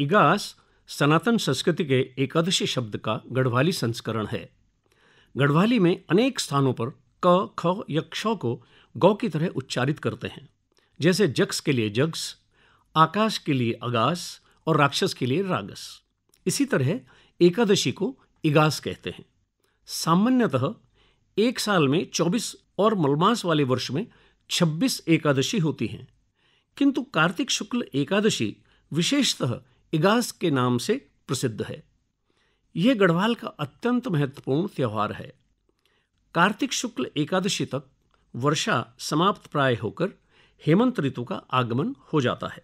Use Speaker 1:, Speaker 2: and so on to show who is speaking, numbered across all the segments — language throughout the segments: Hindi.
Speaker 1: इगास सनातन संस्कृति के एकादशी शब्द का गढ़वाली संस्करण है गढ़वाली में अनेक स्थानों पर क ख या क्ष को गौ की तरह उच्चारित करते हैं जैसे जक्स के लिए जग्स आकाश के लिए अगास और राक्षस के लिए रागस इसी तरह एकादशी को इगास कहते हैं सामान्यतः एक साल में 24 और मलमास वाले वर्ष में 26 एकादशी होती हैं किंतु कार्तिक शुक्ल एकादशी विशेषतः इगास के नाम से प्रसिद्ध है यह गढ़वाल का अत्यंत महत्वपूर्ण त्यौहार है कार्तिक शुक्ल एकादशी तक वर्षा समाप्त प्राय होकर हेमंत ऋतु का आगमन हो जाता है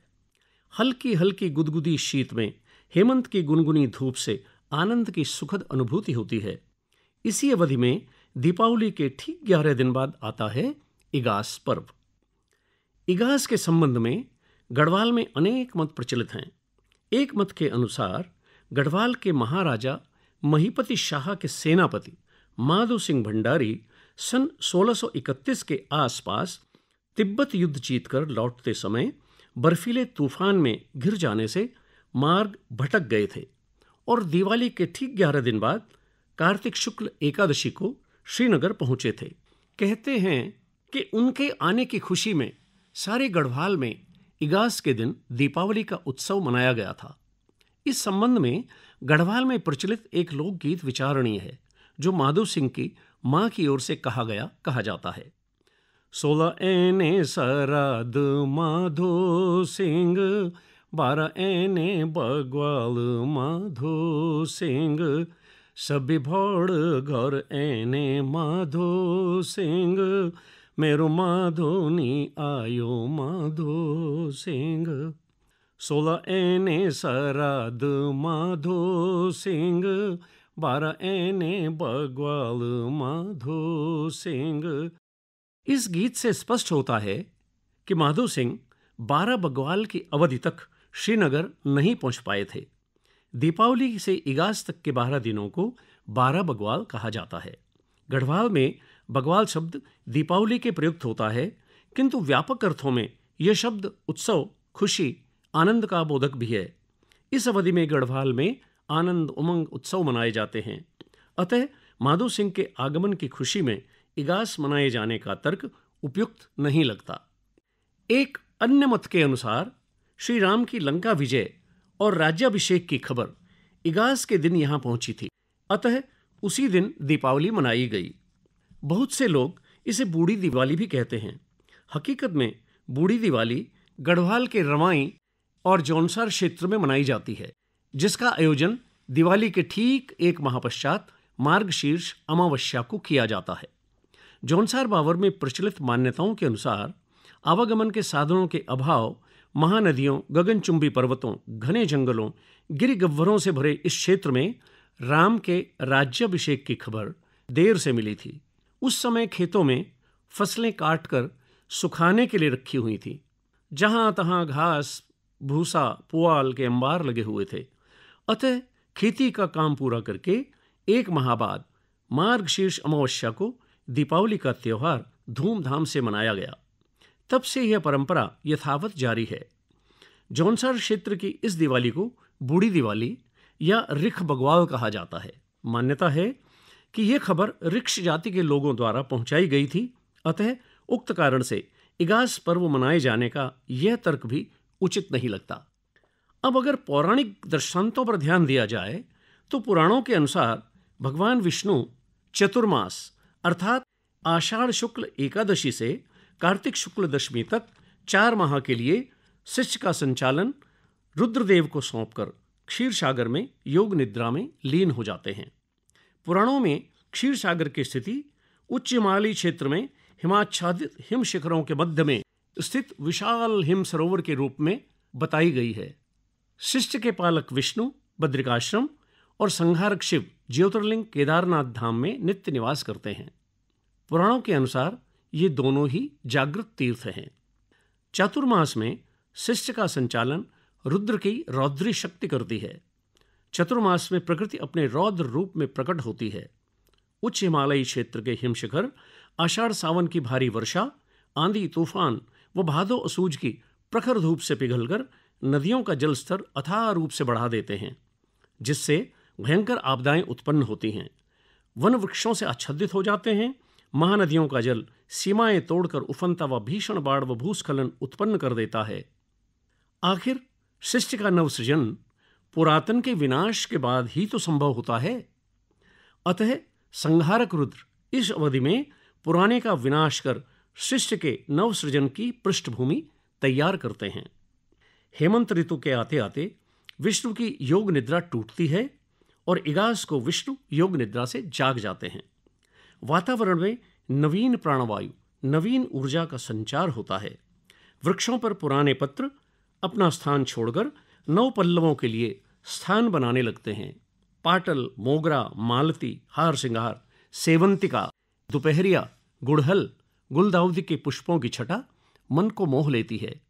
Speaker 1: हल्की हल्की गुदगुदी शीत में हेमंत की गुनगुनी धूप से आनंद की सुखद अनुभूति होती है इसी अवधि में दीपावली के ठीक ग्यारह दिन बाद आता है इगास पर्व इगास के संबंध में गढ़वाल में अनेक मत प्रचलित हैं एक मत के अनुसार गढ़वाल के महाराजा महीपति शाह के सेनापति माधो सिंह भंडारी सन 1631 के आसपास तिब्बत युद्ध जीतकर लौटते समय बर्फीले तूफान में घिर जाने से मार्ग भटक गए थे और दिवाली के ठीक ग्यारह दिन बाद कार्तिक शुक्ल एकादशी को श्रीनगर पहुंचे थे कहते हैं कि उनके आने की खुशी में सारे गढ़वाल में इगास के दिन दीपावली का उत्सव मनाया गया था इस संबंध में गढ़वाल में प्रचलित एक लोकगीत विचारणीय है जो माधव सिंह की माँ की ओर से कहा गया कहा जाता है सोलह एने सराद माधो सिंह बारह एने बगवाल माधो सिंह सभी भौड़ घर एने माधो सिंह मेरो माधो नी आयो माधो सिंह सोलह एने सराद माधो सिंह बारह एने बगवाल माधो सिंह इस गीत से स्पष्ट होता है कि माधो सिंह बारह बगवाल की अवधि तक श्रीनगर नहीं पहुंच पाए थे दीपावली से इगास तक के बारह दिनों को बारह बगवाल कहा जाता है गढ़वाल में बगवाल शब्द दीपावली के प्रयुक्त होता है किंतु व्यापक अर्थों में यह शब्द उत्सव खुशी आनंद का बोधक भी है इस अवधि में गढ़वाल में आनंद उमंग उत्सव मनाए जाते हैं अतः माधो सिंह के आगमन की खुशी में इगास मनाए जाने का तर्क उपयुक्त नहीं लगता एक अन्य मत के अनुसार श्री राम की लंका विजय और राज्याभिषेक की खबर इगास के दिन यहां पहुंची थी अतः उसी दिन दीपावली मनाई गई बहुत से लोग इसे बूढ़ी दिवाली भी कहते हैं हकीकत में बूढ़ी दिवाली गढ़वाल के रवाई और जौनसार क्षेत्र में मनाई जाती है जिसका आयोजन दिवाली के ठीक एक माह पश्चात मार्गशीर्ष अमावस्या को किया जाता है जौनसार बावर में प्रचलित मान्यताओं के अनुसार आवागमन के साधनों के अभाव महानदियों गगनचुंबी पर्वतों घने जंगलों गिरी से भरे इस क्षेत्र में राम के राज्याभिषेक की खबर देर से मिली थी उस समय खेतों में फसलें काट कर सुखाने के लिए रखी हुई थी जहां तहां घास भूसा पुआल के अंबार लगे हुए थे अतः खेती का काम पूरा करके एक माह बाद मार्गशीर्ष अमावस्या को दीपावली का त्यौहार धूमधाम से मनाया गया तब से यह परंपरा यथावत जारी है जौनसार क्षेत्र की इस दिवाली को बूढ़ी दिवाली या रिख बगवाल कहा जाता है मान्यता है कि यह खबर रिक्ष जाति के लोगों द्वारा पहुंचाई गई थी अतः उक्त कारण से इगास पर्व मनाए जाने का यह तर्क भी उचित नहीं लगता अब अगर पौराणिक दृष्टांतों पर ध्यान दिया जाए तो पुराणों के अनुसार भगवान विष्णु चतुर्मास अर्थात आषाढ़ शुक्ल एकादशी से कार्तिक शुक्ल दशमी तक चार माह के लिए शिष्य का संचालन रुद्रदेव को सौंपकर क्षीर सागर में योग निद्रा में लीन हो जाते हैं पुराणों में क्षीर सागर की स्थिति उच्च हिमालयी क्षेत्र में हिमाच्छादित हिम शिखरों के मध्य में स्थित विशाल हिम सरोवर के रूप में बताई गई है शिष्ट के पालक विष्णु बद्रिकाश्रम और संहारक शिव ज्योतिर्लिंग केदारनाथ धाम में नित्य निवास करते हैं पुराणों के अनुसार ये दोनों ही जागृत तीर्थ हैं चातुर्मास में शिष्ट का संचालन रुद्र की रौद्री शक्ति करती है चतुर्मास में प्रकृति अपने रौद्र रूप में प्रकट होती है उच्च हिमालयी क्षेत्र के हिमशिखर आषाढ़ सावन की भारी वर्षा आंधी तूफान व भादो असूज की प्रखर धूप से पिघलकर नदियों का जलस्तर अथाह रूप से बढ़ा देते हैं जिससे भयंकर आपदाएं उत्पन्न होती हैं वन वृक्षों से आच्छादित हो जाते हैं महानदियों का जल सीमाएं तोड़कर उफनता व भीषण बाढ़ व भूस्खलन उत्पन्न कर देता है आखिर सृष्टि का नवसृजन पुरातन के विनाश के बाद ही तो संभव होता है अतः संहारक रुद्र इस अवधि में पुराने का विनाश कर शिष्य के नवसृजन की पृष्ठभूमि तैयार करते हैं हेमंत ऋतु के आते आते विष्णु की योग निद्रा टूटती है और इगास को विष्णु योग निद्रा से जाग जाते हैं वातावरण में नवीन प्राणवायु नवीन ऊर्जा का संचार होता है वृक्षों पर पुराने पत्र अपना स्थान छोड़कर नौ पल्लवों के लिए स्थान बनाने लगते हैं पाटल मोगरा मालती हार सिंगार सेवंतिका दोपहरिया गुड़हल गुलदाउदी के पुष्पों की छटा मन को मोह लेती है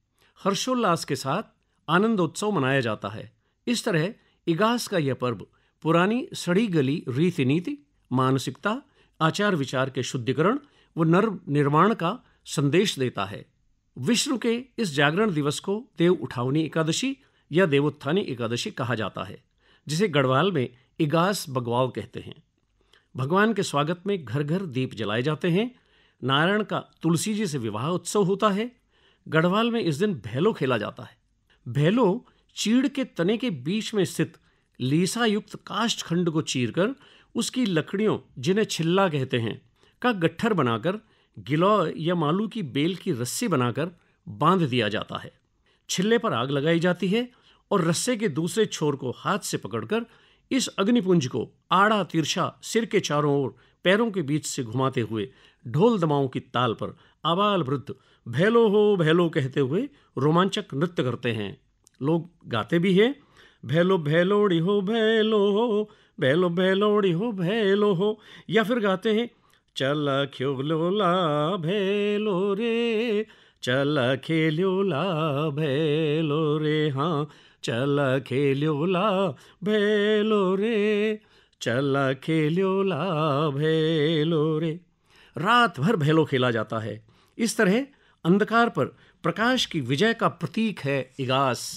Speaker 1: हर्षोल्लास के साथ आनंदोत्सव मनाया जाता है इस तरह इगास का यह पर्व पुरानी सड़ी गली रीति नीति मानसिकता आचार विचार के शुद्धिकरण व नर्व निर्माण का संदेश देता है विष्णु के इस जागरण दिवस को देव उठावनी एकादशी या देवोत्थानी एकादशी कहा जाता है जिसे गढ़वाल में इगास बगवाव कहते हैं भगवान के स्वागत में घर घर दीप जलाए जाते हैं नारायण का तुलसी जी से विवाह उत्सव होता है गढ़वाल में इस दिन भैलो खेला जाता है भैलो चीड़ के तने के बीच में स्थित लीसा युक्त काष्ठ खंड को चीर कर उसकी लकड़ियों जिन्हें छिल्ला कहते हैं का गट्ठर बनाकर गिलौ या मालू की बेल की रस्सी बनाकर बांध दिया जाता है छिल्ले पर आग लगाई जाती है और रस्से के दूसरे छोर को हाथ से पकड़कर इस अग्निपुंज को आड़ा तिरछा सिर के चारों ओर पैरों के बीच से घुमाते हुए ढोल दमाओं की ताल पर आबाल वृद्ध भैलो हो भैलो कहते हुए रोमांचक नृत्य करते हैं लोग गाते भी हैं भैलो भैलोड़ी हो भैलो हो भैलो भैलोड़ी हो भैलो हो या फिर गाते हैं चल खेलोला भैलो रे चल खेलोला भैलो रे हाँ चल खेल्योला भेलो रे चल खेल्योला भेलो रे रात भर भेलो खेला जाता है इस तरह अंधकार पर प्रकाश की विजय का प्रतीक है इगास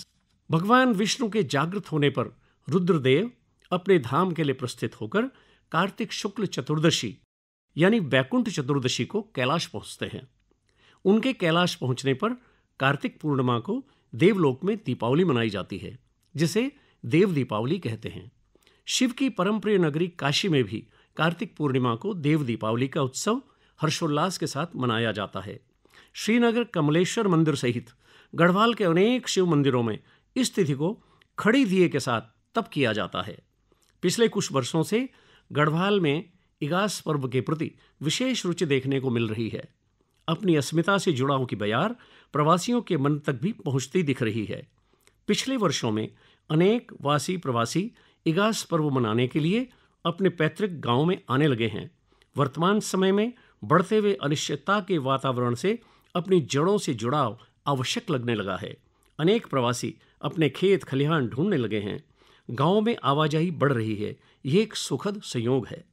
Speaker 1: भगवान विष्णु के जागृत होने पर रुद्रदेव अपने धाम के लिए प्रस्थित होकर कार्तिक शुक्ल चतुर्दशी यानी बैकुंठ चतुर्दशी को कैलाश पहुंचते हैं उनके कैलाश पहुंचने पर कार्तिक पूर्णिमा को देवलोक में दीपावली मनाई जाती है जिसे देव दीपावली कहते हैं शिव की परम प्रिय नगरी काशी में भी कार्तिक पूर्णिमा को देव दीपावली का उत्सव हर्षोल्लास के साथ मनाया जाता है श्रीनगर कमलेश्वर मंदिर सहित गढ़वाल के अनेक शिव मंदिरों में इस तिथि को खड़ी दिए के साथ तप किया जाता है पिछले कुछ वर्षों से गढ़वाल में इगास पर्व के प्रति विशेष रुचि देखने को मिल रही है अपनी अस्मिता से जुड़ाव की बयार प्रवासियों के मन तक भी पहुंचती दिख रही है पिछले वर्षों में अनेक वासी प्रवासी इगास पर्व मनाने के लिए अपने पैतृक गांव में आने लगे हैं वर्तमान समय में बढ़ते हुए अनिश्चितता के वातावरण से अपनी जड़ों से जुड़ाव आवश्यक लगने लगा है अनेक प्रवासी अपने खेत खलिहान ढूंढने लगे हैं गांव में आवाजाही बढ़ रही है ये एक सुखद संयोग है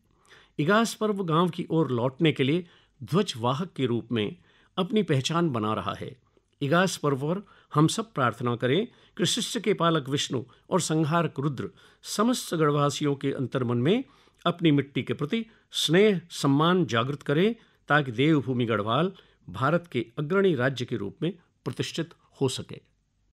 Speaker 1: इगास पर्व गांव की ओर लौटने के लिए ध्वजवाहक के रूप में अपनी पहचान बना रहा है इगास पर्व पर हम सब प्रार्थना करें कि शिष्य के पालक विष्णु और संहारक रुद्र समस्त गढ़वासियों के अंतर्मन में अपनी मिट्टी के प्रति स्नेह सम्मान जागृत करें ताकि देवभूमि गढ़वाल भारत के अग्रणी राज्य के रूप में प्रतिष्ठित हो सके